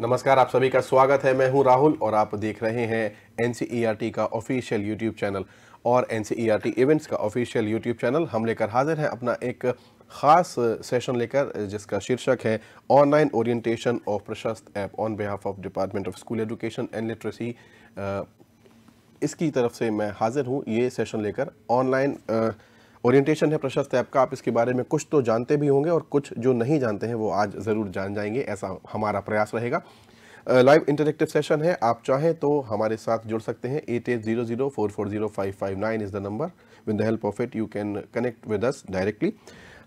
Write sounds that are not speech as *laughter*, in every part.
नमस्कार आप सभी का स्वागत है मैं हूं राहुल और आप देख रहे हैं एन e का ऑफिशियल यूट्यूब चैनल और एन इवेंट्स e का ऑफिशियल यूट्यूब चैनल हम लेकर हाजिर हैं अपना एक खास सेशन लेकर जिसका शीर्षक है online orientation of Prashast app on behalf of department of school education and literacy इसकी तरफ से मैं हाजिर हूँ ये सेशन लेकर ऑनलाइन ओरिएंटेशन है प्रशस्त ऐप का आप इसके बारे में कुछ तो जानते भी होंगे और कुछ जो नहीं जानते हैं वो आज ज़रूर जान जाएंगे ऐसा हमारा प्रयास रहेगा लाइव इंटरेक्टिव सेशन है आप चाहें तो हमारे साथ जुड़ सकते हैं eight eight zero zero four four zero five five nine is the number with the help of it you can connect with us directly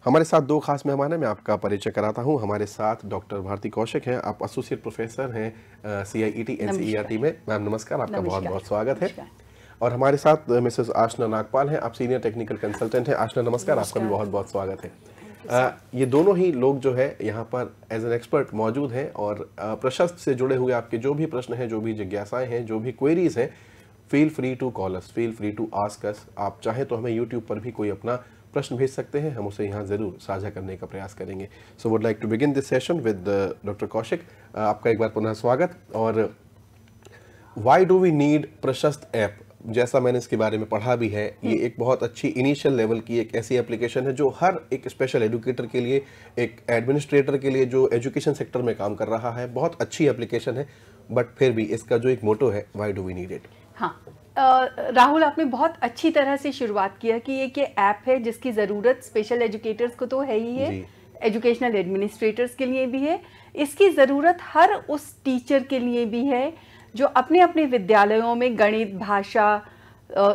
हमारे साथ दो खास मेहमान हैं मैं आपका परिचय कराता हूं हमारे साथ डॉक्टर भारती कौशिक हैं आप एसोसिएट प्रोफेसर हैं C I E T N C E R T में मैम नमस्कार आपका बहुत बहुत स्वागत है और हमारे साथ मिसेस आशना नागपाल हैं आप सीनियर टेक्निकल कंसल्टेंट हैं आशना नमस्कार, नमस्कार आपका भी बहुत बहुत स्वागत है आ, ये दोनों ही लोग जो है यहाँ पर एज एन एक्सपर्ट मौजूद हैं और प्रशस्त से जुड़े हुए आपके जो भी प्रश्न हैं जो भी जिज्ञासाएं हैं जो भी क्वेरीज हैं feel free to call us feel free to ask us आप चाहें तो हमें यूट्यूब पर भी कोई अपना प्रश्न भेज सकते हैं हम उसे यहाँ ज़रूर साझा करने का प्रयास करेंगे so would like to begin this session with doctor Kaushik आपका एक बार पुनः स्वागत और why do we need Prashast app जैसा मैंने इसके बारे में पढ़ा भी है ये हम्म। एक बहुत अच्छी इनिशियल लेवल की एक ऐसी एप्लीकेशन है जो हर एक स्पेशल एजुकेटर के लिए एक एडमिनिस्ट्रेटर के लिए जो एजुकेशन सेक्टर में काम कर रहा है बहुत अच्छी एप्लीकेशन है बट फिर भी इसका जो एक मोटो है why do we need it हाँ राहुल आपने बहुत अच्छी तरह से शुरुआत किया कि ये ऐप है जिसकी ज़रूरत स्पेशल एजुकेटर्स को तो है ही है एजुकेशनल एडमिनिस्ट्रेटर्स के लिए भी है इसकी ज़रूरत हर उस टीचर के लिए भी है जो अपने अपने विद्यालयों में गणित भाषा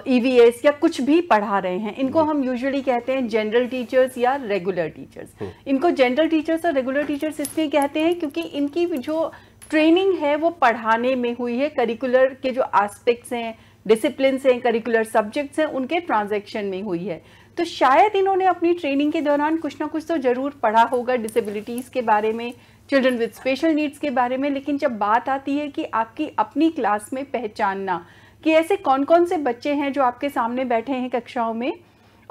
ई e या कुछ भी पढ़ा रहे हैं इनको हम यूजुअली कहते हैं जनरल टीचर्स या रेगुलर टीचर्स हम्म। इनको जनरल टीचर्स और रेगुलर टीचर्स इसलिए कहते हैं क्योंकि इनकी जो ट्रेनिंग है वो पढ़ाने में हुई है करिकुलर के जो आस्पेक्ट्स हैं डिसिप्लिन हैं करिकुलर सब्जेक्ट्स हैं उनके ट्रांजेक्शन में हुई है तो शायद इन्होंने अपनी ट्रेनिंग के दौरान कुछ ना कुछ तो ज़रूर पढ़ा होगा डिसेबिलिटीज़ के बारे में चिल्ड्रन विद स्पेशल नीड्स के बारे में लेकिन जब बात आती है कि आपकी अपनी क्लास में पहचानना कि ऐसे कौन कौन से बच्चे हैं जो आपके सामने बैठे हैं कक्षाओं में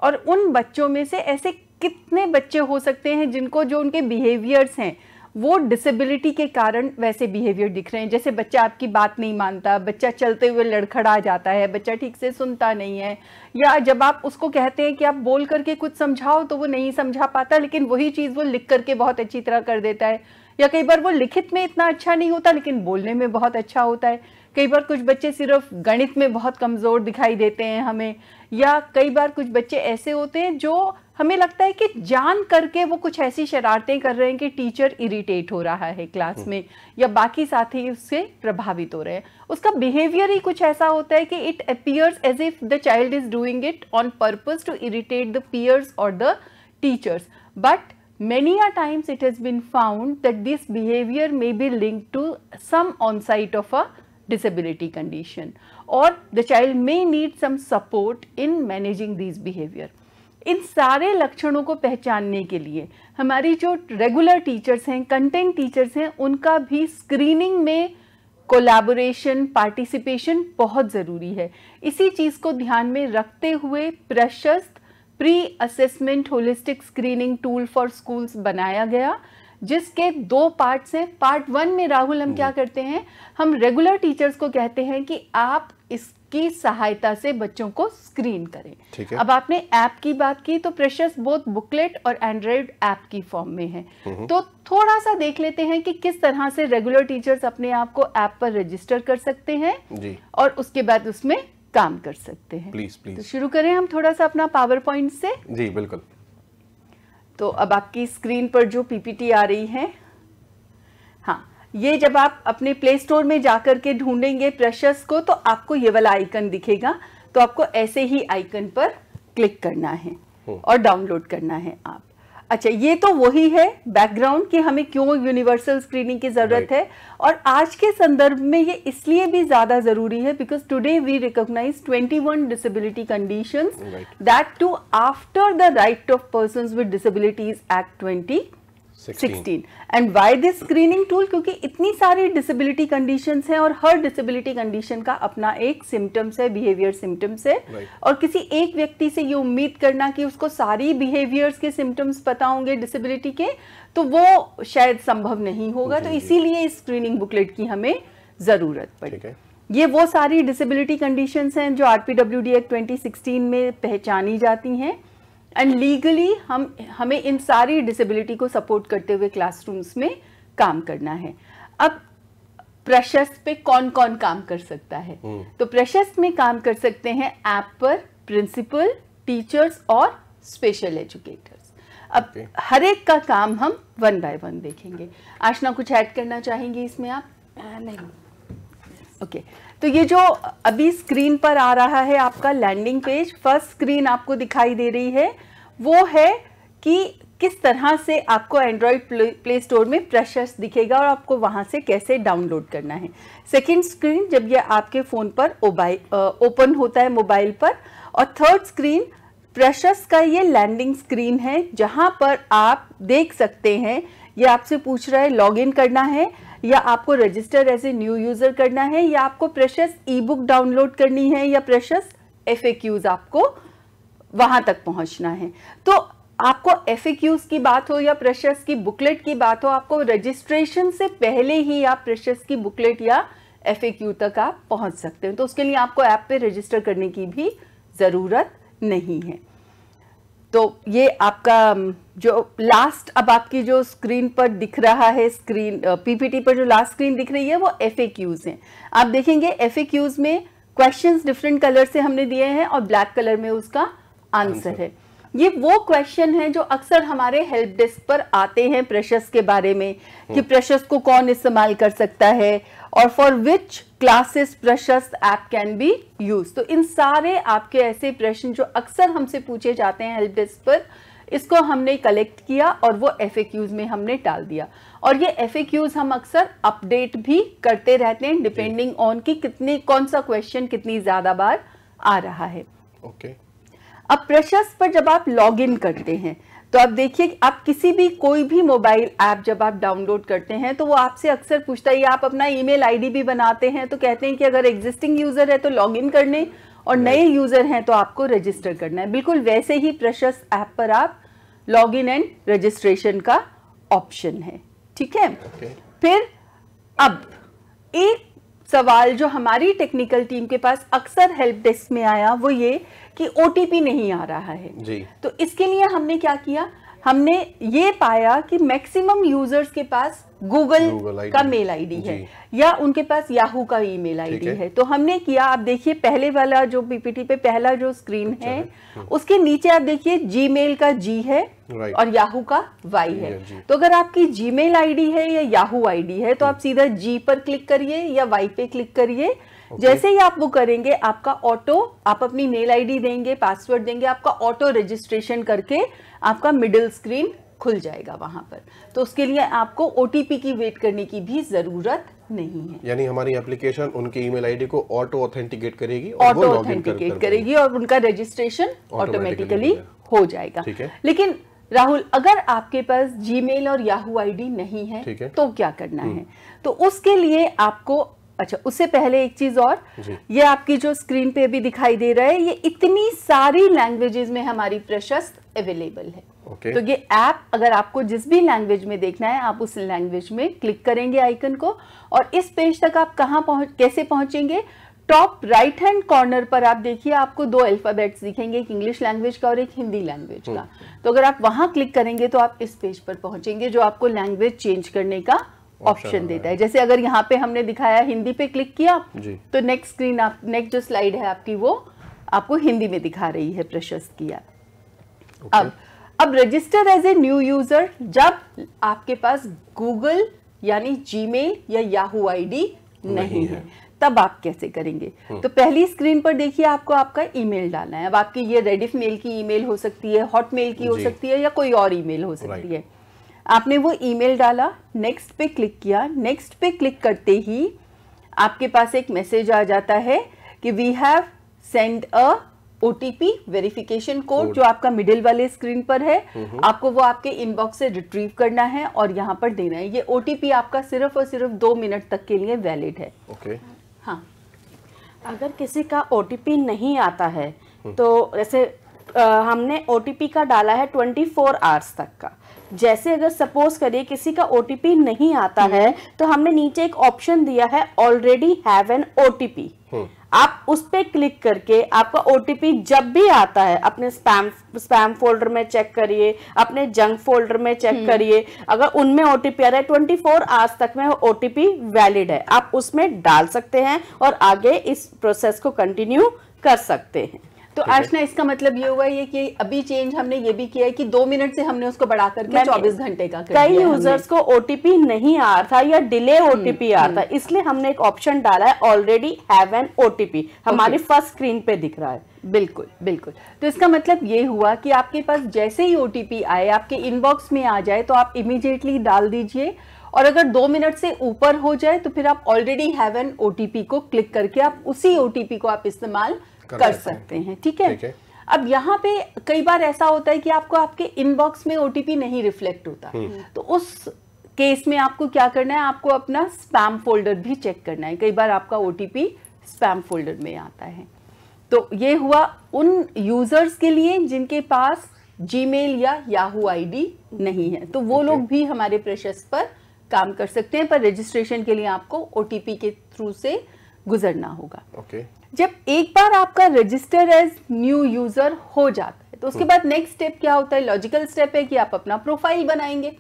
और उन बच्चों में से ऐसे कितने बच्चे हो सकते हैं जिनको जो उनके बिहेवियर्स हैं वो डिसेबिलिटी के कारण वैसे बिहेवियर दिख रहे हैं जैसे बच्चा आपकी बात नहीं मानता बच्चा चलते हुए लड़खड़ा जाता है बच्चा ठीक से सुनता नहीं है या जब आप उसको कहते हैं कि आप बोल करके कुछ समझाओ तो वो नहीं समझा पाता लेकिन वही चीज़ वो लिख करके बहुत अच्छी तरह कर देता है या कई बार वो लिखित में इतना अच्छा नहीं होता लेकिन बोलने में बहुत अच्छा होता है कई बार कुछ बच्चे सिर्फ गणित में बहुत कमज़ोर दिखाई देते हैं हमें या कई बार कुछ बच्चे ऐसे होते हैं जो हमें लगता है कि जान करके वो कुछ ऐसी शरारतें कर रहे हैं कि टीचर इरिटेट हो रहा है क्लास हम्म। में या बाकी साथी उससे प्रभावित हो रहे हैं उसका बिहेवियर ही कुछ ऐसा होता है कि it appears as if the child is doing it on purpose to irritate the peers और the teachers but Many a times it has been found that this behavior may be linked to some onset of a disability condition or the child may need some support in managing these behavior. इन सारे लक्षणों को पहचानने के लिए हमारी जो regular teachers हैं कंटेंट टीचर्स हैं उनका भी स्क्रीनिंग में कोलैबोरेशन पार्टिसिपेशन बहुत ज़रूरी है इसी चीज़ को ध्यान में रखते हुए Prashast pre assessment holistic screening tool for schools बनाया गया जिसके दो पार्ट हैं पार्ट वन में राहुल हम क्या हम्म। करते हैं हम रेगुलर टीचर्स को कहते हैं कि आप इसकी सहायता से बच्चों को स्क्रीन करें अब आपने ऐप की बात की तो प्रेशर्स बोथ बुकलेट और एंड्रॉयड ऐप की फॉर्म में है हम्म। तो थोड़ा सा देख लेते हैं कि किस तरह से रेगुलर टीचर्स अपने आप को ऐप पर रजिस्टर कर सकते हैं और उसके बाद उसमें काम कर सकते हैं प्लीज प्लीज तो शुरू करें हम थोड़ा सा अपना पावर पॉइंट से जी बिल्कुल तो अब आपकी स्क्रीन पर जो पीपीटी आ रही है हाँ ये जब आप अपने प्ले स्टोर में जाकर के ढूंढेंगे प्रेशर्स को तो आपको ये वाला आइकन दिखेगा तो आपको ऐसे ही आइकन पर क्लिक करना है हम्म। और डाउनलोड करना है आप अच्छा ये तो वही है बैकग्राउंड कि हमें क्यों यूनिवर्सल स्क्रीनिंग की ज़रूरत है और आज के संदर्भ में ये इसलिए भी ज़्यादा ज़रूरी है because today we recognize 21 disability conditions that too after the right of person with disabilities act twenty sixteen and why this screening tool क्योंकि इतनी सारी डिसेबिलिटी कंडीशन हैं और हर डिसेबिलिटी कंडीशन का अपना एक सिम्टम्स है बिहेवियर सिम्टम्स है right. और किसी एक व्यक्ति से ये उम्मीद करना कि उसको सारी बिहेवियर्स के सिम्टम्स पता होंगे डिसेबिलिटी के तो वो शायद संभव नहीं होगा तो इसीलिए इस स्क्रीनिंग बुकलेट की हमें ज़रूरत पड़ी ये वो सारी डिसेबिलिटी कंडीशन हैं जो R P W D act twenty sixteen में पहचानी जाती हैं एंड लीगली हम हमें इन सारी डिसेबिलिटी को सपोर्ट करते हुए क्लासरूम्स में काम करना है अब प्रशस्त पे कौन कौन काम कर सकता है hmm. तो प्रशस्त में काम कर सकते हैं ऐप पर प्रिंसिपल टीचर्स और स्पेशल एजुकेटर्स अब okay. हर एक का काम हम वन बाय वन देखेंगे आशना कुछ ऐड करना चाहेंगी इसमें आप नहीं ओके okay. तो ये जो अभी स्क्रीन पर आ रहा है आपका लैंडिंग पेज फर्स्ट स्क्रीन आपको दिखाई दे रही है वो है कि किस तरह से आपको एंड्रॉयड प्ले स्टोर में प्रेशर्स दिखेगा और आपको वहां से कैसे डाउनलोड करना है सेकेंड स्क्रीन जब ये आपके फ़ोन पर ओपन होता है मोबाइल पर और थर्ड स्क्रीन प्रेशर्स का ये लैंडिंग स्क्रीन है जहाँ पर आप देख सकते हैं ये आपसे पूछ रहा है लॉग करना है या आपको register as a new user करना है या आपको प्रेशस ई बुक डाउनलोड करनी है या प्रेशस एफ आपको वहां तक पहुंचना है तो आपको एफ की बात हो या प्रेशस की बुकलेट की बात हो आपको रजिस्ट्रेशन से पहले ही आप प्रेशस की बुकलेट या एफ तक आप पहुंच सकते हैं तो उसके लिए आपको ऐप पे रजिस्टर करने की भी ज़रूरत नहीं है तो ये आपका जो लास्ट अब आपकी जो स्क्रीन पर दिख रहा है स्क्रीन पीपीटी पर जो लास्ट स्क्रीन दिख रही है वो एफ हैं आप देखेंगे एफ में क्वेश्चंस डिफरेंट कलर से हमने दिए हैं और ब्लैक कलर में उसका आंसर है ये वो क्वेश्चन है जो अक्सर हमारे हेल्प डेस्क पर आते हैं प्रेशर्स के बारे में कि प्रेशर्स हम्म। को कौन इस्तेमाल कर सकता है और for which classes Prashast app can be use तो इन सारे आपके ऐसे प्रश्न जो अक्सर हमसे पूछे जाते हैं हेल्प डेस्क पर इसको हमने कलेक्ट किया और वो एफ में हमने डाल दिया और ये एफ हम अक्सर अपडेट भी करते रहते हैं डिपेंडिंग ऑन कि कितने कौन सा क्वेश्चन कितनी ज़्यादा बार आ रहा है ओके okay. अब प्रशस्त पर जब आप लॉग इन करते हैं तो आप देखिए आप किसी भी कोई भी मोबाइल ऐप जब आप डाउनलोड करते हैं तो वो आपसे अक्सर पूछता है आप अपना ईमेल आईडी भी बनाते हैं तो कहते हैं कि अगर एग्जिस्टिंग यूज़र है तो लॉग इन करने और नए यूज़र हैं तो आपको रजिस्टर करना है बिल्कुल वैसे ही प्रशस्त ऐप पर आप लॉग इन एंड रजिस्ट्रेशन का ऑप्शन है ठीक है okay. फिर अब एक सवाल जो हमारी टेक्निकल टीम के पास अक्सर हेल्प डेस्क में आया वो ये कि ओ नहीं आ रहा है जी तो इसके लिए हमने क्या किया हमने ये पाया कि मैक्सिमम यूजर्स के पास गूगल का मेल आईडी है या उनके पास याहू का ईमेल आईडी है।, है तो हमने किया आप देखिए पहले वाला जो पीपीटी पे पहला जो स्क्रीन अच्छा है, है हाँ। उसके नीचे आप देखिए जीमेल का जी है और याहू का वाई है तो अगर आपकी जीमेल आईडी है या याहू आईडी है तो आप सीधा जी पर क्लिक करिए या वाई पे क्लिक करिए Okay. जैसे ही आप वो करेंगे आपका ऑटो आप अपनी मेल आईडी देंगे पासवर्ड देंगे आपका ऑटो रजिस्ट्रेशन करके आपका मिडिल स्क्रीन खुल जाएगा वहां पर तो उसके लिए आपको ओ की वेट करने की भी ज़रूरत नहीं है यानी हमारी एप्लीकेशन उनके ईमेल आईडी को ऑटो ऑथेंटिकेट करेगी ऑटो ऑथेंटिकेट करेगी और उनका रजिस्ट्रेशन ऑटोमेटिकली हो जाएगा लेकिन राहुल अगर आपके पास जीमेल और याहू आईडी नहीं है, है तो क्या करना हम्म। है तो उसके लिए आपको अच्छा उससे पहले एक चीज और ये आपकी जो स्क्रीन पे भी दिखाई दे रहा है ये इतनी सारी लैंग्वेजेस में हमारी प्रशस्त अवेलेबल है ओके तो ये ऐप अगर आपको जिस भी लैंग्वेज में देखना है आप उस लैंग्वेज में क्लिक करेंगे आइकन को और इस पेज तक आप कहाँ पहुंच कैसे पहुंचेंगे टॉप राइट हैंड कॉर्नर पर आप देखिए आपको दो अल्फाबेट्स दिखेंगे एक इंग्लिश लैंग्वेज का और एक हिंदी लैंग्वेज का तो अगर आप वहां क्लिक करेंगे तो आप इस पेज पर पहुंचेंगे जो आपको लैंग्वेज चेंज करने का ऑप्शन देता है जैसे अगर यहाँ पे हमने दिखाया हिंदी पे क्लिक किया तो नेक्स्ट स्क्रीन आप नेक्स्ट जो स्लाइड है आपकी वो आपको हिंदी में दिखा रही है प्रशस्त किया okay. अब अब register as a new user जब आपके पास गूगल यानी जीमेल या याहू आईडी नहीं, नहीं है तब आप कैसे करेंगे हम्म। तो पहली स्क्रीन पर देखिए आपको आपका ईमेल डालना है अब आपकी ये रेडिफ मेल की ईमेल हो सकती है हॉटमेल की हो सकती है या कोई और ईमेल हो सकती है आपने वो ईमेल डाला नेक्स्ट पे क्लिक किया नेक्स्ट पे क्लिक करते ही आपके पास एक मैसेज आ जाता है कि we have send a OTP verification code जो आपका मिडिल वाले स्क्रीन पर है आपको वो आपके इनबॉक्स से रिट्रीव करना है और यहाँ पर देना है ये ओटीपी आपका सिर्फ और सिर्फ दो मिनट तक के लिए वैलिड है ओके हाँ अगर किसी का ओटीपी नहीं आता है हम्म। तो जैसे हमने ओटीपी का डाला है 24 फोर आवर्स तक का जैसे अगर सपोज करिए किसी का ओटीपी नहीं आता है हम्म। तो हमने नीचे एक ऑप्शन दिया है ऑलरेडी हैव एन ओटीपी आप उस पर क्लिक करके आपका ओ जब भी आता है अपने स्पैम स्पैम फोल्डर में चेक करिए अपने जंक फोल्डर में चेक हम्म। करिए अगर उनमें ओ आ रहा है ट्वेंटी फोर आवर्स तक में ओटीपी वैलिड है आप उसमें डाल सकते हैं और आगे इस प्रोसेस को कंटिन्यू कर सकते हैं तो अर्चना इसका मतलब ये हुआ ये कि अभी चेंज हमने ये भी किया है कि दो मिनट से हमने उसको बढ़ा करके 24 घंटे का कई यूजर्स को ओटीपी नहीं आ रहा था या डिले ओटीपी हम्म, आ रहा था हम्म। इसलिए हमने एक ऑप्शन डाला है ऑलरेडी हैव एन ओटीपी हमारी फर्स्ट स्क्रीन पे दिख रहा है बिल्कुल बिल्कुल तो इसका मतलब ये हुआ कि आपके पास जैसे ही ओटीपी आए आपके इनबॉक्स में आ जाए तो आप इमीडिएटली डाल दीजिए और अगर दो मिनट से ऊपर हो जाए तो फिर आप ऑलरेडी हैव एन ओटीपी को क्लिक करके आप उसी ओटीपी को आप इस्तेमाल कर सकते हैं ठीक है अब यहाँ पे कई बार ऐसा होता है कि आपको आपके इनबॉक्स में ओटीपी नहीं रिफ्लेक्ट होता हम्म। तो उस केस में आपको क्या करना है आपको अपना स्पैम फोल्डर भी चेक करना है कई बार आपका ओटीपी स्पैम फोल्डर में आता है तो ये हुआ उन यूजर्स के लिए जिनके पास जीमेल या याहू आईडी नहीं है तो वो लोग भी हमारे प्रेशर्स पर काम कर सकते हैं पर रजिस्ट्रेशन के लिए आपको ओटीपी के थ्रू से गुजरना होगा ओके okay. जब एक बार आपका रजिस्टर एज न्यू यूजर हो जाता है तो उसके हम्म। बाद नेक्स्ट स्टेप क्या होता है लॉजिकल स्टेप है कि आप अपना प्रोफाइल बनाएंगे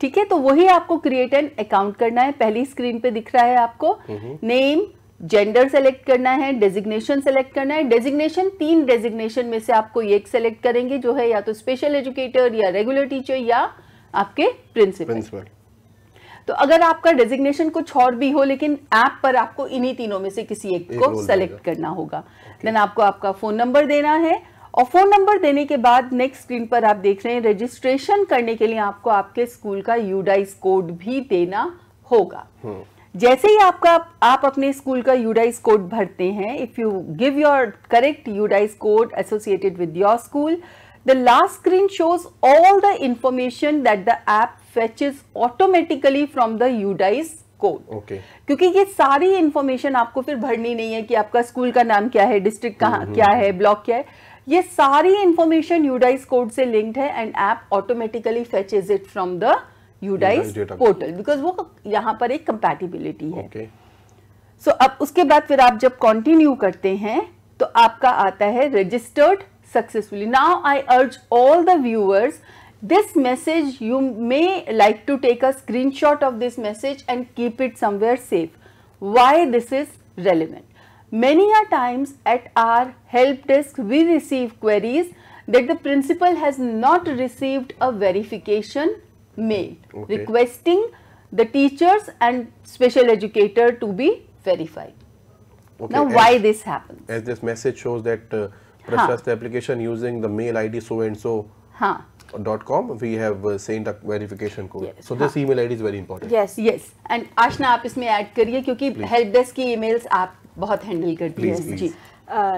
ठीक है तो वही आपको क्रिएट एन अकाउंट करना है पहली स्क्रीन पे दिख रहा है आपको नेम जेंडर सेलेक्ट करना है डेजिग्नेशन सेलेक्ट करना है डेजिग्नेशन तीन डेजिग्नेशन में से आपको एक सेलेक्ट करेंगे जो है या तो स्पेशल एजुकेटर या रेगुलर टीचर या आपके प्रिंसिपल तो अगर आपका डेजिग्नेशन कुछ और भी हो लेकिन ऐप पर आपको इन्हीं तीनों में से किसी एक, एक को सेलेक्ट करना होगा देन okay. आपको आपका फोन नंबर देना है और फोन नंबर देने के बाद नेक्स्ट स्क्रीन पर आप देख रहे हैं रजिस्ट्रेशन करने के लिए आपको आपके स्कूल का यूडाइस कोड भी देना होगा हाँ। जैसे ही आपका आप अपने स्कूल का यूडाइस कोड भरते हैं if you give your correct UDISE code associated with your school the last screen shows all the information that the app fetches automatically from the UDISE code okay क्योंकि ये सारी information आपको फिर भरनी नहीं है कि आपका स्कूल का नाम क्या है डिस्ट्रिक्ट कहाँ हम्म, हम्म, क्या हम्म। है ब्लॉक क्या है ये सारी इंफॉर्मेशन यूडाइज कोड से लिंक्ड है and app automatically fetches it from the UDISE portal because वो यहाँ पर एक कंपेटिबिलिटी है okay. सो so, अब उसके बाद फिर आप जब कंटिन्यू करते हैं तो आपका आता है registered successfully now I urge all the viewers This message you may like to take a screenshot of this message and keep it somewhere safe. Why this is relevant? Many a times at our help desk we receive queries that the principal has not received a verification mail okay. requesting the teachers and special educator to be verified. Okay. Now, why this happens? As this message shows that uh, process the application using the mail ID so and so. Huh. dot com we have uh, same verification code yes, so this email id is very important yes yes and ashna आप इसमें add करिए क्योंकि help desk की emails आप बहुत handle करती हैं जी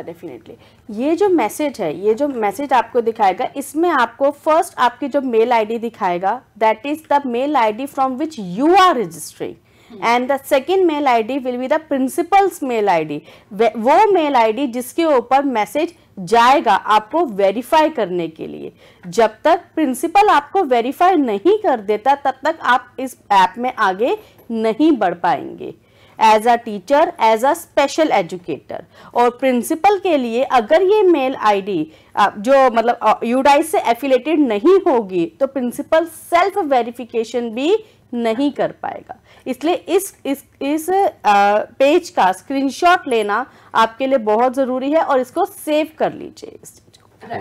definitely uh, ये जो मैसेज है ये जो मैसेज आपको दिखाएगा इसमें आपको फर्स्ट आपकी जो मेल आईडी दिखाएगा that is the mail ID from which you are registering and the second mail ID will be the principal's mail ID वो मेल आईडी जिसके ऊपर मैसेज जाएगा आपको वेरीफाई करने के लिए जब तक प्रिंसिपल आपको वेरीफाई नहीं कर देता तब तक आप इस ऐप में आगे नहीं बढ़ पाएंगे as a teacher as a special educator और प्रिंसिपल के लिए अगर ये मेल आईडी जो मतलब यूडाइस से एफिलेटेड नहीं होगी तो प्रिंसिपल सेल्फ वेरिफिकेशन भी नहीं कर पाएगा इसलिए इस इस इस पेज का स्क्रीनशॉट लेना आपके लिए बहुत ज़रूरी है और इसको सेव कर लीजिए इस चीज़ को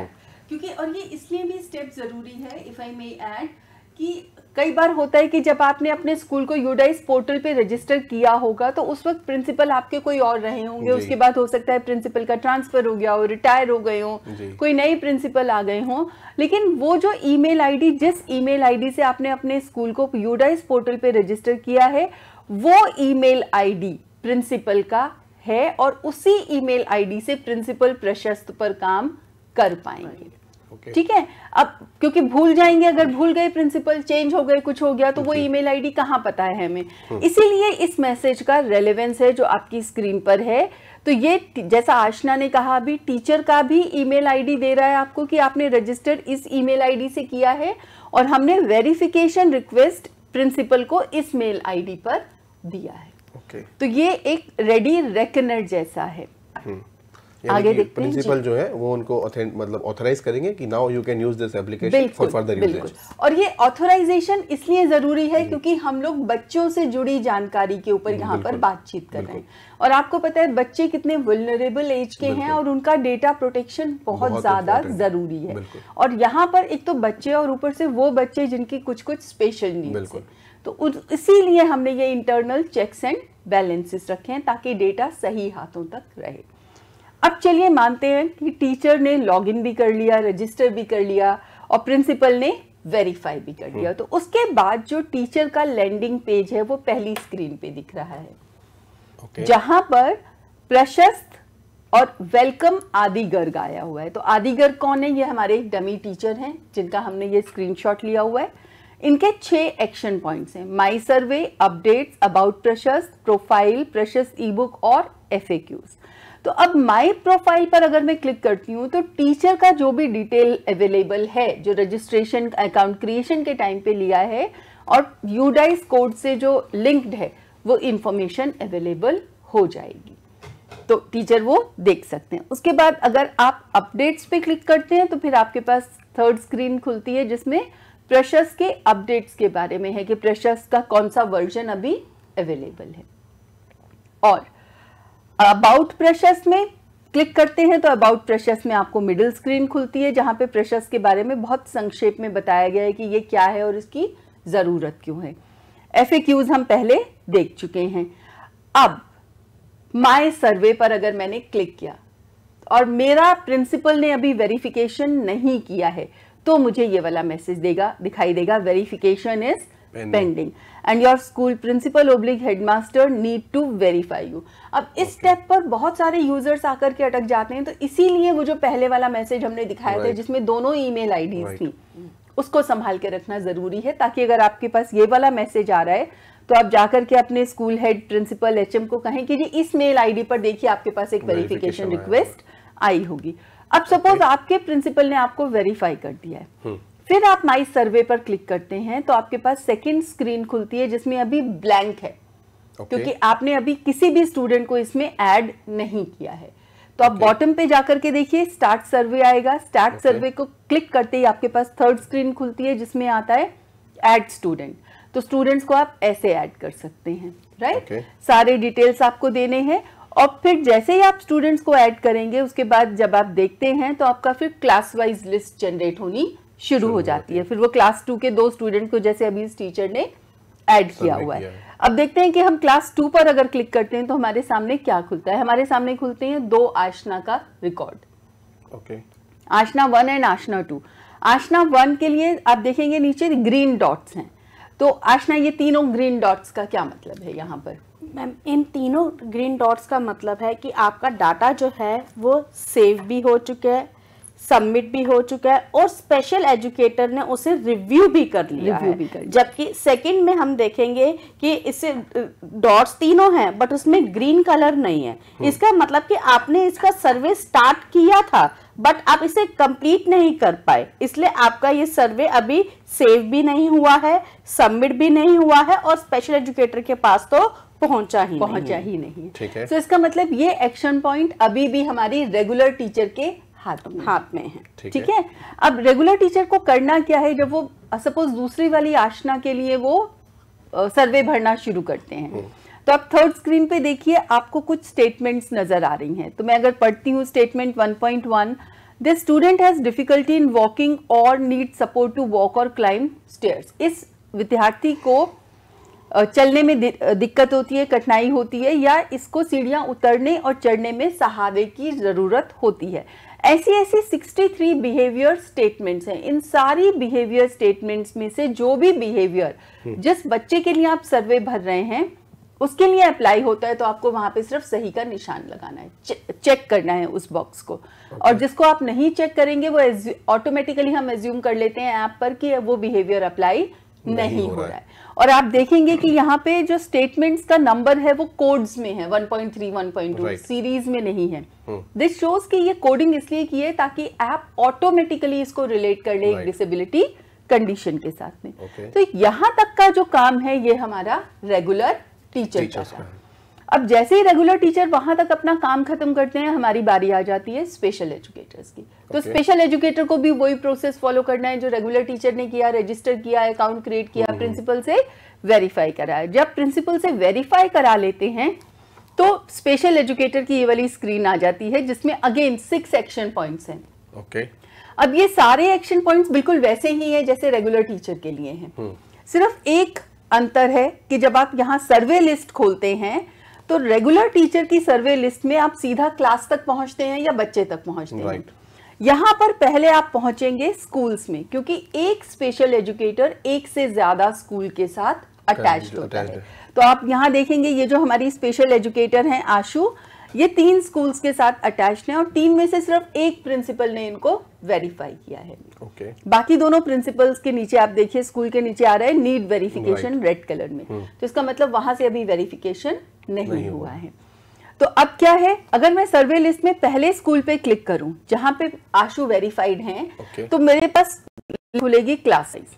क्योंकि और ये इसलिए भी स्टेप ज़रूरी है इफ़ आई मे ऐड कि कई बार होता है कि जब आपने अपने स्कूल को यूडाइज पोर्टल पे रजिस्टर किया होगा तो उस वक्त प्रिंसिपल आपके कोई और रहे होंगे उसके बाद हो सकता है प्रिंसिपल का ट्रांसफर हो गया हो रिटायर हो गए हो कोई नए प्रिंसिपल आ गए हों लेकिन वो जो ईमेल आईडी जिस ईमेल आईडी से आपने अपने स्कूल को यूडाइज पोर्टल पे रजिस्टर किया है वो ईमेल आईडी प्रिंसिपल का है और उसी ईमेल आईडी से प्रिंसिपल प्रशस्त पर काम कर पाएंगे ठीक है अब क्योंकि भूल जाएंगे अगर हाँ। भूल गए प्रिंसिपल चेंज हो गए कुछ हो गया तो ई वो ईमेल आईडी कहाँ पता है हमें हाँ। इसीलिए इस मैसेज का रेलेवेंस है जो आपकी स्क्रीन पर है तो ये जैसा आशना ने कहा अभी टीचर का भी ईमेल आईडी दे रहा है आपको कि आपने रजिस्टर इस ईमेल आईडी से किया है और हमने वेरिफिकेशन रिक्वेस्ट प्रिंसिपल को इस मेल आईडी पर दिया है okay. तो ये एक रेडी रेकनर जैसा है हाँ। आगे देखते प्रिंसिपल जो है वो उनको मतलब करेंगे कि now you can use this application for further usages और ये ऑथोराइजेशन इसलिए जरूरी है क्योंकि हम लोग बच्चों से जुड़ी जानकारी के ऊपर यहाँ पर बातचीत कर रहे हैं और आपको पता है बच्चे कितने वुलनरेबल एज के हैं और उनका डेटा प्रोटेक्शन बहुत ज्यादा जरूरी है और यहाँ पर एक तो बच्चे और ऊपर से वो बच्चे जिनकी कुछ कुछ स्पेशल नीड्स तो इसीलिए हमने ये इंटरनल चेक्स एंड बैलेंसेस रखे हैं ताकि डेटा सही हाथों तक रहे अब चलिए मानते हैं कि टीचर ने लॉगिन भी कर लिया रजिस्टर भी कर लिया और प्रिंसिपल ने वेरीफाई भी कर लिया हम्म। तो उसके बाद जो टीचर का लैंडिंग पेज है वो पहली स्क्रीन पे दिख रहा है okay. जहां पर प्रशस्त और वेलकम आदि गर्ग आया हुआ है तो आदि गर्ग कौन है ये हमारे एक डमी टीचर हैं जिनका हमने ये स्क्रीनशॉट लिया हुआ है इनके छह एक्शन पॉइंट्स हैं my survey updates about Prashast profile Prashast e book और एफ तो अब माय प्रोफाइल पर अगर मैं क्लिक करती हूँ तो टीचर का जो भी डिटेल अवेलेबल है जो रजिस्ट्रेशन अकाउंट क्रिएशन के टाइम पे लिया है और यूडाइस कोड से जो लिंक्ड है वो इंफॉर्मेशन अवेलेबल हो जाएगी तो टीचर वो देख सकते हैं उसके बाद अगर आप अपडेट्स पे क्लिक करते हैं तो फिर आपके पास थर्ड स्क्रीन खुलती है जिसमें प्रेशर्स के अपडेट्स के बारे में है कि प्रेशर्स का कौन सा वर्जन अभी अवेलेबल है और अबाउट प्रेशर्स में क्लिक करते हैं तो अबाउट प्रेशर्स में आपको मिडिल स्क्रीन खुलती है जहाँ पे प्रेशर्स के बारे में बहुत संक्षेप में बताया गया है कि ये क्या है और इसकी ज़रूरत क्यों है एफ हम पहले देख चुके हैं अब माय सर्वे पर अगर मैंने क्लिक किया और मेरा प्रिंसिपल ने अभी वेरिफिकेशन नहीं किया है तो मुझे ये वाला मैसेज देगा दिखाई देगा verification is pending. pending and your school principal oblique headmaster need to verify you अब इस स्टेप okay. पर बहुत सारे यूजर्स आकर के अटक जाते हैं तो इसीलिए वो जो पहले वाला मैसेज हमने दिखाया right. था जिसमें दोनों ईमेल आईडीज right. थी उसको संभाल के रखना जरूरी है ताकि अगर आपके पास ये वाला मैसेज आ रहा है तो आप जाकर के अपने स्कूल हेड प्रिंसिपल एचएम को कहें कि जी इस मेल आईडी पर देखिए आपके पास एक वेरिफिकेशन रिक्वेस्ट आई होगी अब सपोज okay. आपके प्रिंसिपल ने आपको वेरीफाई कर दिया है हम्म। फिर आप माई सर्वे पर क्लिक करते हैं तो आपके पास सेकेंड स्क्रीन खुलती है जिसमें अभी ब्लैंक है okay. क्योंकि आपने अभी किसी भी स्टूडेंट को इसमें ऐड नहीं किया है तो आप बॉटम पे जाकर के देखिए स्टार्ट सर्वे आएगा स्टार्ट okay. सर्वे को क्लिक करते ही आपके पास थर्ड स्क्रीन खुलती है जिसमें आता है एड स्टूडेंट तो स्टूडेंट्स को आप ऐसे ऐड कर सकते हैं राइट okay. सारे डिटेल्स आपको देने हैं और फिर जैसे ही आप स्टूडेंट्स को ऐड करेंगे उसके बाद जब आप देखते हैं तो आपका फिर क्लास वाइज लिस्ट जनरेट होनी शुरू हो जाती है फिर वो क्लास टू के दो स्टूडेंट को जैसे अभी इस टीचर ने ऐड किया हुआ है अब देखते हैं कि हम क्लास टू पर अगर क्लिक करते हैं तो हमारे सामने क्या खुलता है हमारे सामने खुलते हैं दो आशना का record okay Aashna one and Aashna two Aashna one के लिए आप देखेंगे नीचे ग्रीन डॉट्स हैं तो आशना ये तीनों ग्रीन डॉट्स का क्या मतलब है यहाँ पर मैम इन तीनों ग्रीन डॉट्स का मतलब है कि आपका डाटा जो है वो सेव भी हो चुका है सबमिट भी हो चुका है और स्पेशल एजुकेटर ने उसे रिव्यू भी कर लिया है जबकि सेकंड में हम देखेंगे कि इससे डॉट्स तीनों हैं बट उसमें ग्रीन कलर नहीं है हम्म। इसका मतलब कि आपने इसका सर्वे स्टार्ट किया था बट आप इसे कंप्लीट नहीं कर पाए इसलिए आपका ये सर्वे अभी सेव भी नहीं हुआ है सबमिट भी नहीं हुआ है और स्पेशल एजुकेटर के पास तो पहुंचा ही पहुंचा नहीं। ही नहीं ठीक है तो so, इसका मतलब ये एक्शन पॉइंट अभी भी हमारी रेगुलर टीचर के हाथ में हाथ में है ठीक, है? अब रेगुलर टीचर को करना क्या है जब वो सपोज दूसरी वाली आशना के लिए वो सर्वे भरना शुरू करते हैं हम्म। तो आप थर्ड स्क्रीन पे देखिए आपको कुछ स्टेटमेंट्स नजर आ रही हैं तो मैं अगर पढ़ती हूँ statement 1.1 point one the student has difficulty in walking और नीड सपोर्ट टू वॉक और क्लाइम स्टेयर्स इस विद्यार्थी को चलने में दिक्कत होती है कठिनाई होती है या इसको सीढ़ियां उतरने और चढ़ने में सहारे की ज़रूरत होती है ऐसी ऐसी 63 बिहेवियर स्टेटमेंट्स हैं इन सारी बिहेवियर स्टेटमेंट्स में से जो भी बिहेवियर हम्म। जिस बच्चे के लिए आप सर्वे भर रहे हैं उसके लिए अप्लाई होता है तो आपको वहां पे सिर्फ सही का निशान लगाना है चे, चेक करना है उस बॉक्स को okay. और जिसको आप नहीं चेक करेंगे वो ऑटोमेटिकली हम एज्यूम कर लेते हैं ऐप पर कि वो बिहेवियर अप्लाई नहीं हो रहा है और आप देखेंगे कि यहाँ पे जो स्टेटमेंट्स का नंबर है वो कोड्स में है 1.3 1.2 सीरीज में नहीं है दिस hmm. शोज कि ये कोडिंग इसलिए की है ताकि ऐप ऑटोमेटिकली इसको रिलेट कर ले डिसेबिलिटी कंडीशन के साथ में okay. तो यहां तक का जो काम है ये हमारा रेगुलर टीचर का अब जैसे ही रेगुलर टीचर वहां तक अपना काम खत्म करते हैं हमारी बारी आ जाती है स्पेशल एजुकेटर्स की तो okay. तो स्पेशल एजुकेटर को भी वही प्रोसेस फॉलो करना है जो रेगुलर टीचर ने किया रजिस्टर किया अकाउंट क्रिएट किया प्रिंसिपल हम्म। से वेरीफाई कराया जब प्रिंसिपल से वेरीफाई करा लेते हैं तो स्पेशल एजुकेटर की ये वाली स्क्रीन आ जाती है जिसमें अगेन सिक्स एक्शन पॉइंट्स हैं ओके अब ये सारे एक्शन पॉइंट्स बिल्कुल वैसे ही हैं जैसे रेगुलर टीचर के लिए हैं हम्म। सिर्फ एक अंतर है कि जब आप यहाँ सर्वे लिस्ट खोलते हैं तो रेगुलर टीचर की सर्वे लिस्ट में आप सीधा क्लास तक पहुंचते हैं या बच्चे तक पहुंचते right. हैं यहाँ पर पहले आप पहुंचेंगे स्कूल्स में क्योंकि एक स्पेशल एजुकेटर एक से ज्यादा स्कूल के साथ अटैच होता है तो आप यहाँ देखेंगे ये जो हमारी स्पेशल एजुकेटर हैं आशु ये तीन स्कूल्स के साथ अटैच हैं और तीन में से सिर्फ एक प्रिंसिपल ने इनको वेरीफाई किया है okay. बाकी दोनों प्रिंसिपल्स के नीचे आप देखिए स्कूल के नीचे आ रहा है नीड वेरिफिकेशन रेड कलर में हुँ. Hmm. तो इसका मतलब वहां से अभी वेरिफिकेशन नहीं, नहीं हुआ है तो अब क्या है अगर मैं सर्वे लिस्ट में पहले स्कूल पे क्लिक करूं जहां पे आशु वेरीफाइड हैं okay. तो मेरे पास खुलेगी क्लासेस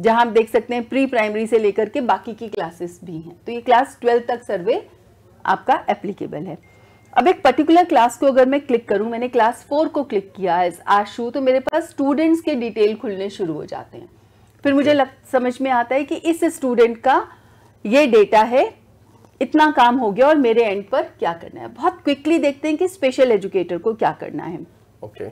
जहां आप देख सकते हैं प्री प्राइमरी से लेकर के बाकी की क्लासेस भी हैं तो ये क्लास ट्वेल्थ तक सर्वे आपका एप्लीकेबल है अब एक पर्टिकुलर क्लास को अगर मैं क्लिक करूं मैंने क्लास फोर को क्लिक किया है आशु तो मेरे पास स्टूडेंट्स के डिटेल खुलने शुरू हो जाते हैं फिर मुझे लग, समझ में आता है कि इस स्टूडेंट का ये डेटा है इतना काम हो गया और मेरे एंड पर क्या करना है बहुत क्विकली देखते हैं कि स्पेशल एजुकेटर को क्या करना है ओके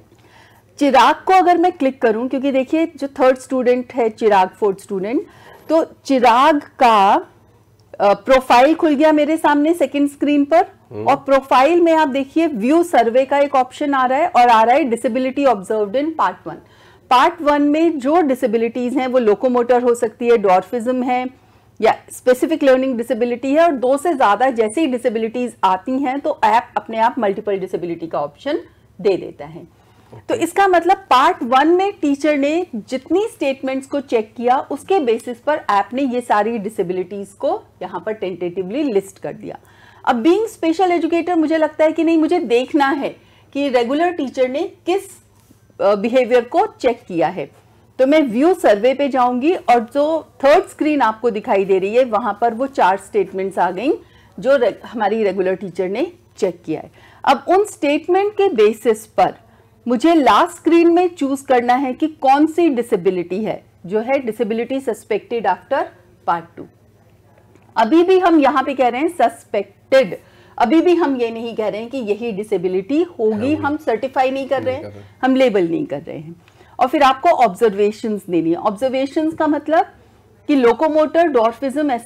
चिराग को अगर मैं क्लिक करूं क्योंकि देखिए जो थर्ड स्टूडेंट है चिराग फोर्थ स्टूडेंट तो चिराग का प्रोफाइल खुल गया मेरे सामने सेकंड स्क्रीन पर हम्म। और प्रोफाइल में आप देखिए व्यू सर्वे का एक ऑप्शन आ रहा है और आ रहा है disability observe in part one part one में जो डिसेबिलिटीज हैं वो लोकोमोटर हो सकती है डॉर्फिज्म है या स्पेसिफिक लर्निंग डिसेबिलिटी है और दो से ज़्यादा जैसे ही डिसेबिलिटीज आती हैं तो ऐप अपने आप मल्टीपल डिसेबिलिटी का ऑप्शन दे देता है तो इसका मतलब पार्ट वन में टीचर ने जितनी स्टेटमेंट्स को चेक किया उसके बेसिस पर ऐप ने ये सारी डिसेबिलिटीज को यहां पर टेंटेटिवली लिस्ट कर दिया अब बींग स्पेशल एजुकेटर मुझे लगता है कि नहीं मुझे देखना है कि रेगुलर टीचर ने किस बिहेवियर को चेक किया है तो मैं व्यू सर्वे पे जाऊंगी और जो थर्ड स्क्रीन आपको दिखाई दे रही है वहां पर वो चार स्टेटमेंट्स आ गई जो रे, हमारी रेगुलर टीचर ने चेक किया है अब उन स्टेटमेंट के बेसिस पर मुझे लास्ट स्क्रीन में चूज करना है कि कौन सी डिसेबिलिटी है जो है disability suspected after part two अभी भी हम यहां पे कह रहे हैं सस्पेक्ट एक्सपेक्टेड अभी भी हम ये नहीं कह रहे हैं कि यही डिसेबिलिटी होगी हम सर्टिफाई नहीं कर रहे हैं हम लेबल नहीं कर रहे हैं और फिर आपको ऑब्जर्वेशन देनी है ऑब्जर्वेशन का मतलब कि लोकोमोटर डॉर्फिज्म एस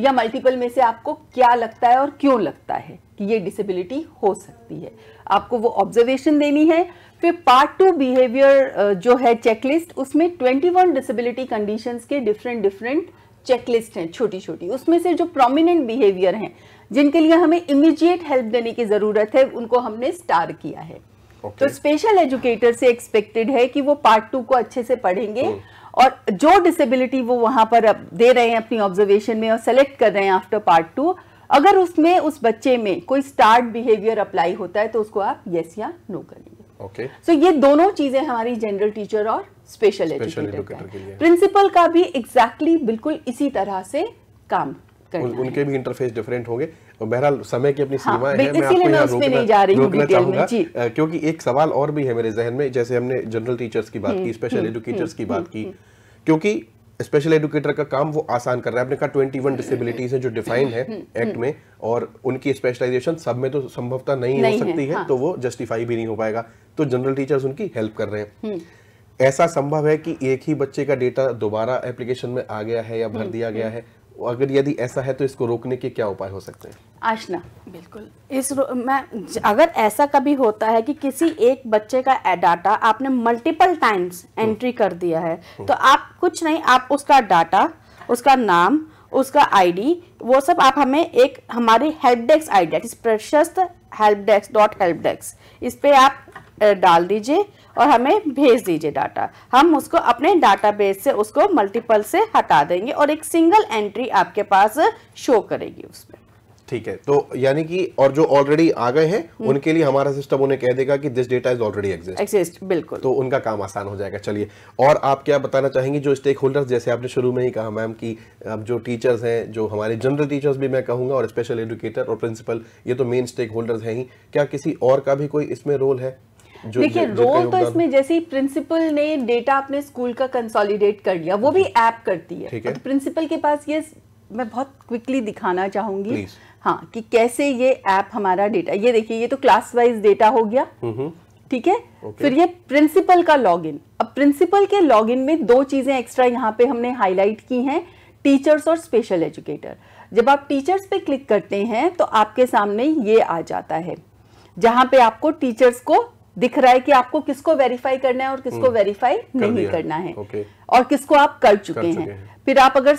या मल्टीपल में से आपको क्या लगता है और क्यों लगता है कि ये डिसेबिलिटी हो सकती है आपको वो ऑब्जर्वेशन देनी है फिर पार्ट टू बिहेवियर जो है चेकलिस्ट उसमें 21 डिसबिलिटी कंडीशन के डिफरेंट डिफरेंट चेकलिस्ट हैं छोटी छोटी उसमें से जो प्रोमिनेंट बिहेवियर हैं जिनके लिए हमें इमीजिएट हेल्प देने की ज़रूरत है उनको हमने स्टार किया है okay. तो स्पेशल एजुकेटर से एक्सपेक्टेड है कि वो पार्ट टू को अच्छे से पढ़ेंगे hmm. और जो डिसेबिलिटी वो वहां पर दे रहे हैं अपनी ऑब्जर्वेशन में और सेलेक्ट कर रहे हैं आफ्टर पार्ट टू अगर उसमें उस बच्चे में कोई स्टार्ट बिहेवियर अप्लाई होता है तो उसको आप येस या नो करेंगे ओके सो ये दोनों चीजें हमारी जनरल टीचर और स्पेशल एजुकेटर प्रिंसिपल का भी एग्जैक्टली exactly, बिल्कुल इसी तरह से काम उन, उनके भी इंटरफेस डिफरेंट होंगे बहरहाल समय की अपनी सीमा हाँ, है मैं आपको मैं रोकना, नहीं जा रही रोकना चाहूंगा क्योंकि एक सवाल और भी है मेरे जहन में जैसे हमने जनरल टीचर्स की बात हम्म, की स्पेशल हम्म, एजुकेटर्स हम्म, की बात की क्योंकि स्पेशल एडुकेटर का काम वो आसान कर रहा है आपने कहा ट्वेंटी वन डिसेबिलिटीज है जो डिफाइंड है एक्ट में और उनकी स्पेशलाइजेशन सब में तो संभवता नहीं, नहीं हो सकती है, है हाँ। तो वो जस्टिफाई भी नहीं हो पाएगा तो जनरल टीचर्स उनकी हेल्प कर रहे हैं हम्म। ऐसा संभव है कि एक ही बच्चे का डेटा दोबारा एप्लीकेशन में आ गया है या भर हम्म, दिया गया हम्म। है अगर यदि ऐसा है तो इसको रोकने के क्या उपाय हो सकते हैं आशना बिल्कुल इस मैं अगर ऐसा कभी होता है कि किसी एक बच्चे का डाटा आपने मल्टीपल टाइम्स एंट्री कर दिया है तो आप कुछ नहीं आप उसका डाटा उसका नाम उसका आईडी वो सब आप हमें एक हमारी help desk I D Prashast help desk dot help desk इस पर आप डाल दीजिए और हमें भेज दीजिए डाटा हम उसको अपने डाटाबेस से उसको मल्टीपल से हटा देंगे और एक सिंगल एंट्री आपके पास शो करेगी उसमें ठीक है तो यानी कि और जो ऑलरेडी आ गए हैं हम्म। उनके लिए हमारा सिस्टम उन्हें कह देगा कि this data is already exist exist बिल्कुल तो उनका काम आसान हो जाएगा चलिए और आप क्या बताना चाहेंगे जो स्टेक होल्डर्स जैसे आपने शुरू में ही कहा मैम कि अब जो टीचर्स हैं जो हमारे जनरल टीचर्स भी मैं कहूंगा और स्पेशल एजुकेटर और प्रिंसिपल ये तो मेन स्टेक होल्डर्स हैं ही क्या किसी और का भी कोई इसमें रोल है देखिए रोल तो इसमें जैसे ही प्रिंसिपल ने डेटा अपने स्कूल का कंसोलिडेट कर लिया वो भी ऐप करती है तो प्रिंसिपल के पास ये मैं बहुत क्विकली दिखाना चाहूंगी हाँ कि कैसे ये ऐप हमारा डेटा ये देखिए ये तो क्लास वाइज डेटा हो गया हम्म, हम्म। ठीक है okay. फिर ये प्रिंसिपल का लॉगिन अब प्रिंसिपल के लॉगिन में दो चीजें एक्स्ट्रा यहाँ पे हमने हाईलाइट की हैं टीचर्स और स्पेशल एजुकेटर जब आप टीचर्स पे क्लिक करते हैं तो आपके सामने ये आ जाता है जहां पे आपको टीचर्स को दिख रहा है कि आपको किसको वेरीफाई करना है और किसको वेरीफाई हम्म। नहीं करना है और किसको आप कर चुके, कर चुके हैं।, हैं फिर आप अगर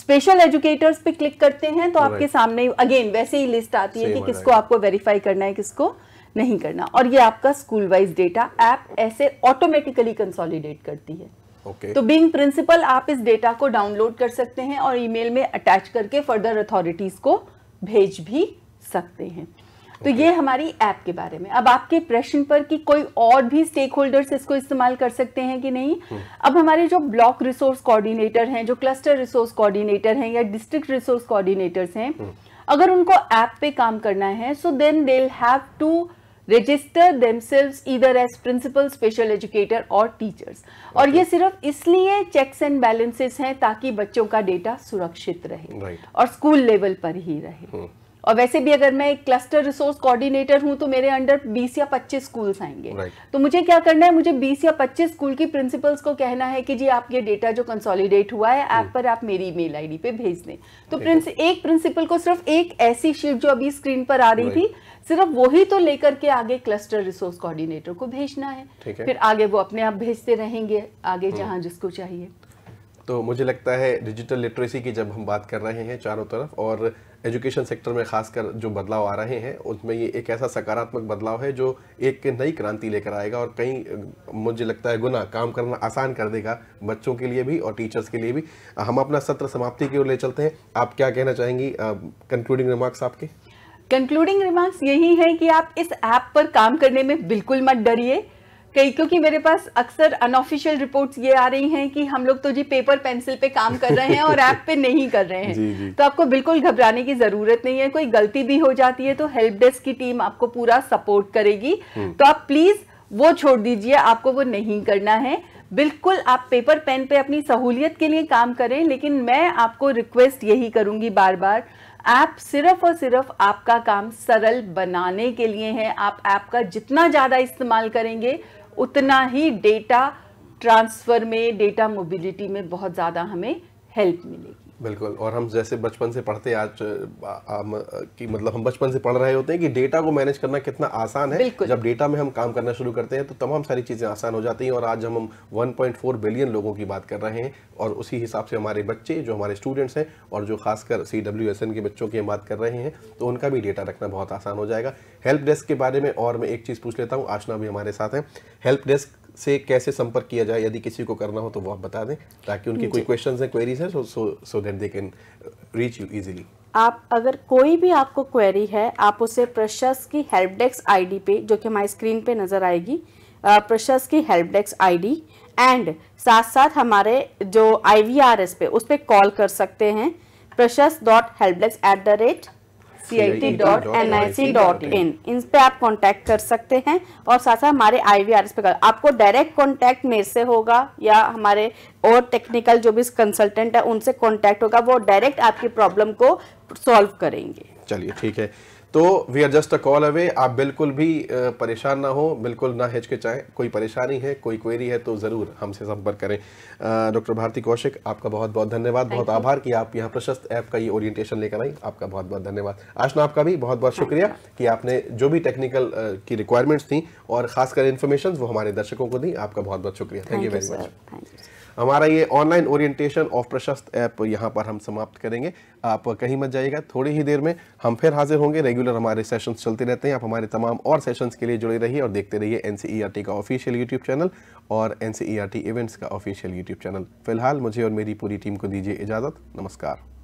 स्पेशल एजुकेटर्स पे क्लिक करते हैं तो आपके सामने अगेन वैसे ही लिस्ट आती है कि किसको आपको वेरीफाई करना है किसको नहीं करना और ये आपका स्कूल वाइज डेटा ऐप ऐसे ऑटोमेटिकली कंसोलिडेट करती है Okay. तो बीइंग प्रिंसिपल आप इस डेटा को डाउनलोड कर सकते हैं और ईमेल में अटैच करके फर्दर अथॉरिटीज को भेज भी सकते हैं तो ये हमारी ऐप के बारे में अब आपके प्रश्न पर कि कोई और भी स्टेक होल्डर्स इसको इस्तेमाल कर सकते हैं कि नहीं hmm. अब हमारे जो ब्लॉक रिसोर्स कोऑर्डिनेटर हैं जो क्लस्टर रिसोर्स कोऑर्डिनेटर हैं या डिस्ट्रिक्ट रिसोर्स कोऑर्डिनेटर्स हैं hmm. अगर उनको ऐप पे काम करना है so then they have to register themselves इधर एज प्रिंसिपल स्पेशल एजुकेटर और टीचर्स और ये सिर्फ इसलिए चेक्स एंड बैलेंसेस हैं ताकि बच्चों का डेटा सुरक्षित रहे और स्कूल लेवल पर ही रहे hmm. और वैसे भी अगर मैं एक क्लस्टर रिसोर्स कोऑर्डिनेटर हूं तो मेरे अंडर 20 या 25 स्कूल्स आएंगे right. तो मुझे क्या करना है मुझे 20 या 25 स्कूल की प्रिंसिपल्स को कहना है कि जी आप ये डेटा जो कंसोलिडेट हुआ है ऐप hmm. पर आप मेरी मेल आईडी पे भेज दें तो प्रिंस एक प्रिंसिपल को सिर्फ एक ऐसी शीट जो अभी स्क्रीन पर आ रही right. थी सिर्फ वही तो लेकर के आगे क्लस्टर रिसोर्स कोऑर्डिनेटर को भेजना है फिर आगे वो अपने आप भेजते रहेंगे आगे hmm. जहां जिसको चाहिए तो मुझे लगता है डिजिटल लिटरेसी की जब हम बात कर रहे हैं चारों तरफ और एजुकेशन सेक्टर में खासकर जो बदलाव आ रहे हैं उसमें ये एक ऐसा सकारात्मक बदलाव है जो एक नई क्रांति लेकर आएगा और कई मुझे लगता है गुना काम करना आसान कर देगा बच्चों के लिए भी और टीचर्स के लिए भी हम अपना सत्र समाप्ति की ओर ले चलते हैं आप क्या कहना चाहेंगी कंक्लूडिंग रिमार्क्स आपके कंक्लूडिंग रिमार्क्स यही है कि आप इस ऐप पर काम करने में बिल्कुल मत डरिए कई क्योंकि मेरे पास अक्सर अनऑफिशियल रिपोर्ट्स ये आ रही हैं कि हम लोग तो जी पेपर पेंसिल पे काम कर रहे हैं और ऐप *laughs* पे नहीं कर रहे हैं जी, जी. तो आपको बिल्कुल घबराने की जरूरत नहीं है कोई गलती भी हो जाती है तो हेल्प डेस्क की टीम आपको पूरा सपोर्ट करेगी हम्म। तो आप प्लीज वो छोड़ दीजिए आपको वो नहीं करना है बिल्कुल आप पेपर पेन पे अपनी सहूलियत के लिए काम करें लेकिन मैं आपको रिक्वेस्ट यही करूंगी बार बार ऐप सिर्फ और सिर्फ आपका काम सरल बनाने के लिए है आप ऐप का जितना ज़्यादा इस्तेमाल करेंगे उतना ही डेटा ट्रांसफ़र में डेटा मोबिलिटी में बहुत ज़्यादा हमें हेल्प मिलेगी बिल्कुल और हम जैसे बचपन से पढ़ते आज कि मतलब हम बचपन से पढ़ रहे होते हैं कि डेटा को मैनेज करना कितना आसान है जब डेटा में हम काम करना शुरू करते हैं तो तमाम सारी चीज़ें आसान हो जाती हैं और आज हम 1.4 बिलियन लोगों की बात कर रहे हैं और उसी हिसाब से हमारे बच्चे जो हमारे स्टूडेंट्स हैं और जो खासकर सी डब्ल्यू एस एन के बच्चों की हम बात कर रहे हैं तो उनका भी डेटा रखना बहुत आसान हो जाएगा हेल्प डेस्क के बारे में और मैं एक चीज़ पूछ लेता हूँ आशना भी हमारे साथ हैं हेल्प डेस्क से कैसे संपर्क किया जाए यदि किसी को करना हो तो वो आप बता दें ताकि उनके कोई क्वेश्चन हैं क्वेरीज हैं so so so that they can reach you easily आप अगर कोई भी आपको क्वेरी है आप उसे प्रशस की हेल्प डेस्क आई पे जो कि हमारी स्क्रीन पे नज़र आएगी प्रशस की हेल्प डेस्क आई एंड साथ साथ हमारे जो आई पे उस पर कॉल कर सकते हैं Prashast dot help desk at the rate c in पे आप कांटेक्ट कर सकते हैं और साथ साथ हमारे आई वी आर एस पे कर आपको डायरेक्ट कांटेक्ट मेरे से होगा या हमारे और टेक्निकल जो भी कंसल्टेंट है उनसे कांटेक्ट होगा वो डायरेक्ट आपकी प्रॉब्लम को सॉल्व करेंगे चलिए ठीक है तो we are just a call away आप बिल्कुल भी परेशान ना हो बिल्कुल ना हिचकिचाएं कोई परेशानी है कोई क्वेरी है तो ज़रूर हमसे संपर्क करें डॉक्टर भारती कौशिक आपका बहुत बहुत धन्यवाद बहुत आभार कि आप यहाँ प्रशस्त ऐप का ये ओरिएंटेशन लेकर आई आपका बहुत बहुत धन्यवाद आशना आपका भी बहुत बहुत शुक्रिया कि आपने जो भी टेक्निकल की रिक्वायरमेंट्स थी और खासकर इन्फॉर्मेशन वो हमारे दर्शकों को दी आपका बहुत बहुत शुक्रिया थैंक यू वेरी मच हमारा ये online orientation of Prashast app यहाँ पर हम समाप्त करेंगे आप कहीं मत जाइएगा थोड़ी ही देर में हम फिर हाजिर होंगे रेगुलर हमारे सेशंस चलते रहते हैं आप हमारे तमाम और सेशंस के लिए जुड़े रहिए और देखते रहिए एन e का ऑफिशियल यूट्यूब चैनल और एन इवेंट्स e का ऑफिशियल यूट्यूब चैनल फिलहाल मुझे और मेरी पूरी टीम को दीजिए इजाज़त नमस्कार